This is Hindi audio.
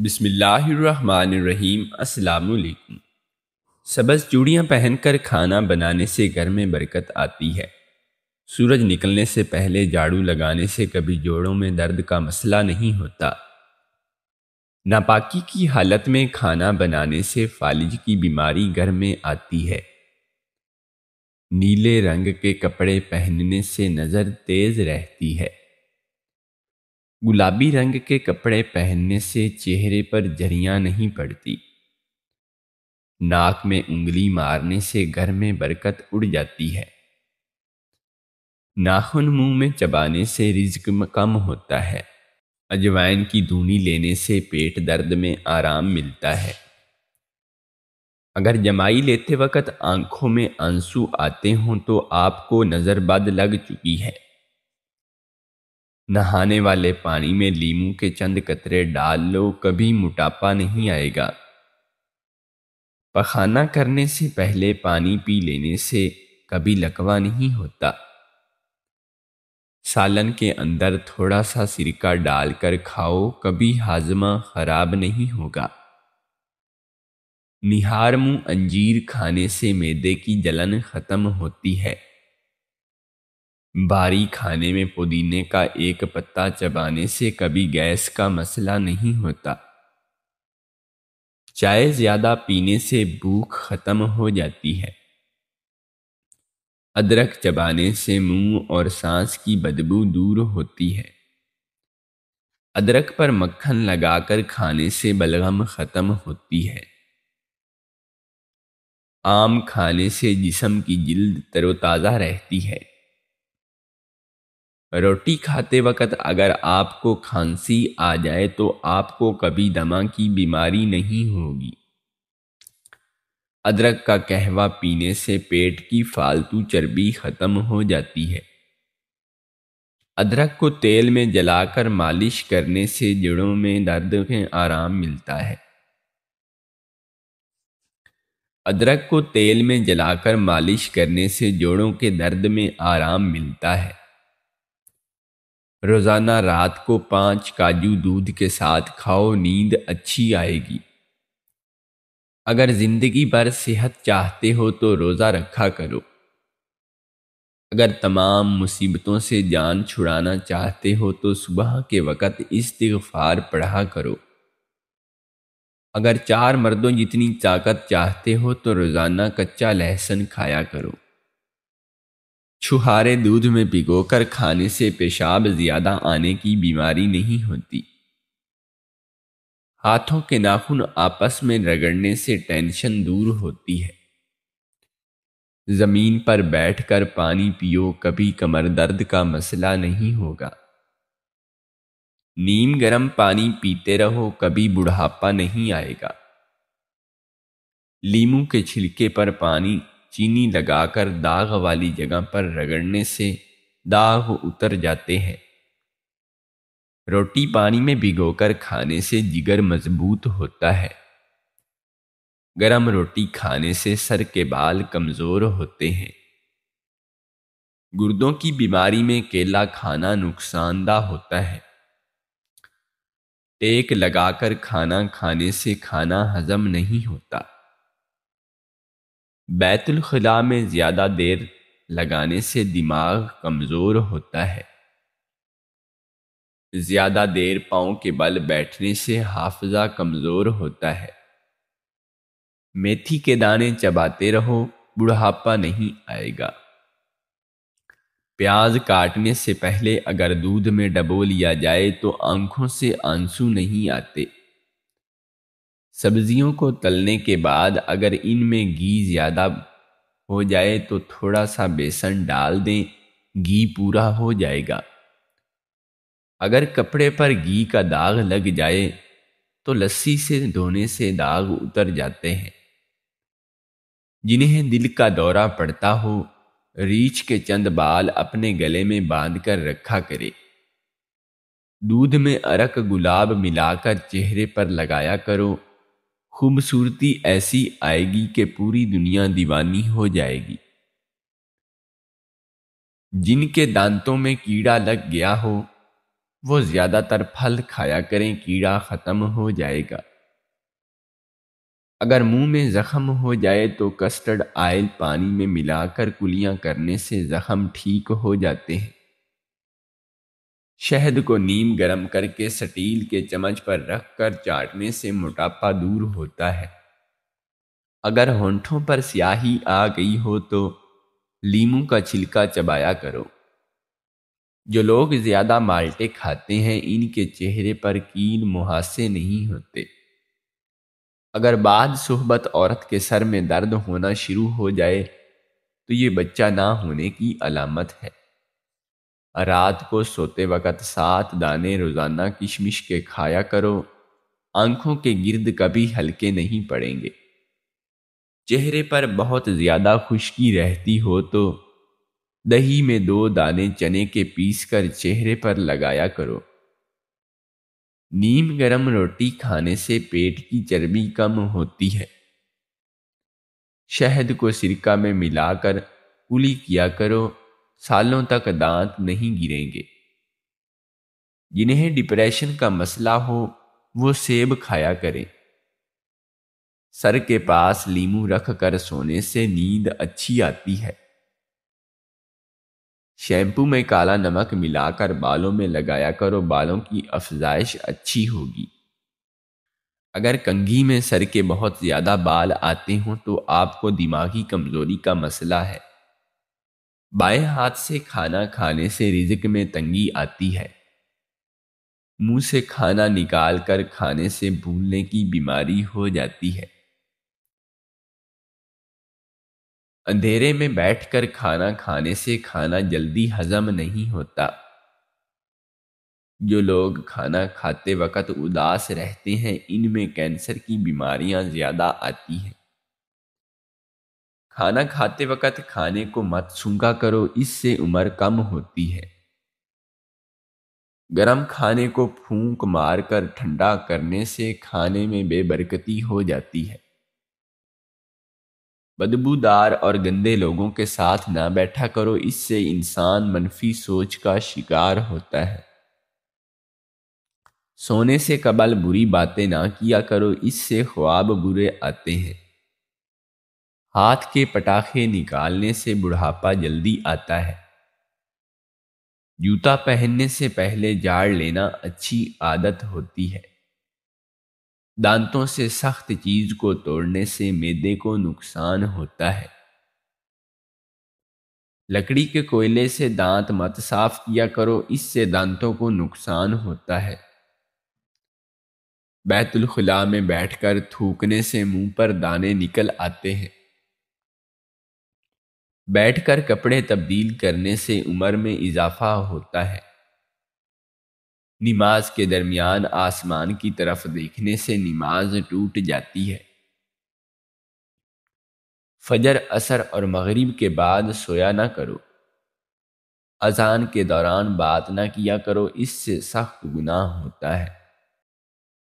बिसमीम् अलकुम सबज चूड़ियाँ पहनकर खाना बनाने से घर में बरकत आती है सूरज निकलने से पहले झाड़ू लगाने से कभी जोड़ों में दर्द का मसला नहीं होता नापाकी की हालत में खाना बनाने से फालिज की बीमारी घर में आती है नीले रंग के कपड़े पहनने से नज़र तेज़ रहती है गुलाबी रंग के कपड़े पहनने से चेहरे पर जरिया नहीं पड़ती नाक में उंगली मारने से घर में बरकत उड़ जाती है नाखून मुंह में चबाने से रिज्क कम होता है अजवाइन की धूनी लेने से पेट दर्द में आराम मिलता है अगर जमाई लेते वक्त आंखों में आंसू आते हों तो आपको नज़रबद लग चुकी है नहाने वाले पानी में लीमू के चंद कतरे डाल लो कभी मोटापा नहीं आएगा पखाना करने से पहले पानी पी लेने से कभी लकवा नहीं होता सालन के अंदर थोड़ा सा सिरका डालकर खाओ कभी हाजमा खराब नहीं होगा निहार मुंह अंजीर खाने से मैदे की जलन खत्म होती है बारी खाने में पुदीने का एक पत्ता चबाने से कभी गैस का मसला नहीं होता चाय ज्यादा पीने से भूख खत्म हो जाती है अदरक चबाने से मुंह और सांस की बदबू दूर होती है अदरक पर मक्खन लगाकर खाने से बलगम खत्म होती है आम खाने से जिसम की जिल्द तरोताज़ा रहती है रोटी खाते वक्त अगर आपको खांसी आ जाए तो आपको कभी दमा की बीमारी नहीं होगी अदरक का कहवा पीने से पेट की फालतू चर्बी खत्म हो जाती है अदरक को तेल में जलाकर मालिश करने से जड़ों में दर्द में आराम मिलता है अदरक को तेल में जलाकर मालिश करने से जोड़ों के दर्द में आराम मिलता है रोजाना रात को पांच काजू दूध के साथ खाओ नींद अच्छी आएगी अगर जिंदगी भर सेहत चाहते हो तो रोजा रखा करो अगर तमाम मुसीबतों से जान छुड़ाना चाहते हो तो सुबह के वक़्त इस्तगफार पढ़ा करो अगर चार मर्दों जितनी ताकत चाहते हो तो रोज़ाना कच्चा लहसन खाया करो छुहारे दूध में भिगोकर खाने से पेशाब ज्यादा आने की बीमारी नहीं होती हाथों के नाखून आपस में रगड़ने से टेंशन दूर होती है जमीन पर बैठकर पानी पियो कभी कमर दर्द का मसला नहीं होगा नीम गर्म पानी पीते रहो कभी बुढ़ापा नहीं आएगा लीमू के छिलके पर पानी चीनी लगाकर दाग वाली जगह पर रगड़ने से दाग उतर जाते हैं रोटी पानी में भिगोकर खाने से जिगर मजबूत होता है गरम रोटी खाने से सर के बाल कमज़ोर होते हैं गुर्दों की बीमारी में केला खाना नुकसानदाह होता है टेक लगाकर खाना खाने से खाना हजम नहीं होता बैतुलखला में ज़्यादा देर लगाने से दिमाग कमज़ोर होता है ज़्यादा देर पाओ के बल बैठने से हाफजा कमज़ोर होता है मेथी के दाने चबाते रहो बुढ़ापा नहीं आएगा प्याज काटने से पहले अगर दूध में डबो लिया जाए तो आंखों से आंसू नहीं आते सब्जियों को तलने के बाद अगर इनमें घी ज़्यादा हो जाए तो थोड़ा सा बेसन डाल दें घी पूरा हो जाएगा अगर कपड़े पर घी का दाग लग जाए तो लस्सी से धोने से दाग उतर जाते हैं जिन्हें दिल का दौरा पड़ता हो रीछ के चंद बाल अपने गले में बांध कर रखा करे दूध में अरक गुलाब मिलाकर चेहरे पर लगाया करो खूबसूरती ऐसी आएगी कि पूरी दुनिया दीवानी हो जाएगी जिनके दांतों में कीड़ा लग गया हो वो ज्यादातर फल खाया करें कीड़ा खत्म हो जाएगा अगर मुंह में जख्म हो जाए तो कस्टर्ड आयल पानी में मिलाकर कुलियां करने से जख्म ठीक हो जाते हैं शहद को नीम गरम करके सटील के चम्मच पर रख कर चाटने से मोटापा दूर होता है अगर होंठों पर स्याही आ गई हो तो लीमू का छिलका चबाया करो जो लोग ज़्यादा माल्टे खाते हैं इनके चेहरे पर कीन मुहासे नहीं होते अगर बाद सोहबत औरत के सर में दर्द होना शुरू हो जाए तो ये बच्चा ना होने की अलामत है रात को सोते वक्त सात दाने रोजाना किशमिश के खाया करो आंखों के गिर्द कभी हल्के नहीं पड़ेंगे चेहरे पर बहुत ज्यादा खुश्की रहती हो तो दही में दो दाने चने के पीस कर चेहरे पर लगाया करो नीम गरम रोटी खाने से पेट की चर्बी कम होती है शहद को सिरका में मिलाकर उली किया करो सालों तक दांत नहीं गिरेंगे जिन्हें डिप्रेशन का मसला हो वो सेब खाया करें सर के पास लीमू रख कर सोने से नींद अच्छी आती है शैम्पू में काला नमक मिलाकर बालों में लगाया करो बालों की अफजाइश अच्छी होगी अगर कंघी में सर के बहुत ज़्यादा बाल आते हों तो आपको दिमागी कमज़ोरी का मसला है बाएं हाथ से खाना खाने से रिजक में तंगी आती है मुंह से खाना निकाल कर खाने से भूलने की बीमारी हो जाती है अंधेरे में बैठकर खाना खाने से खाना जल्दी हजम नहीं होता जो लोग खाना खाते वक्त उदास रहते हैं इनमें कैंसर की बीमारियां ज्यादा आती हैं खाना खाते वक्त खाने को मत सूंघा करो इससे उम्र कम होती है गरम खाने को फूंक मार कर ठंडा करने से खाने में बेबरकती हो जाती है बदबूदार और गंदे लोगों के साथ ना बैठा करो इससे इंसान मनफी सोच का शिकार होता है सोने से कबल बुरी बातें ना किया करो इससे ख्वाब बुरे आते हैं हाथ के पटाखे निकालने से बुढ़ापा जल्दी आता है जूता पहनने से पहले जाड़ लेना अच्छी आदत होती है दांतों से सख्त चीज को तोड़ने से मेदे को नुकसान होता है लकड़ी के कोयले से दांत मत साफ किया करो इससे दांतों को नुकसान होता है बैतुलखला में बैठकर थूकने से मुंह पर दाने निकल आते हैं बैठकर कपड़े तब्दील करने से उम्र में इजाफा होता है नमाज के दरमियान आसमान की तरफ देखने से नमाज टूट जाती है फजर असर और मगरिब के बाद सोया ना करो अजान के दौरान बात ना किया करो इससे सख्त गुनाह होता है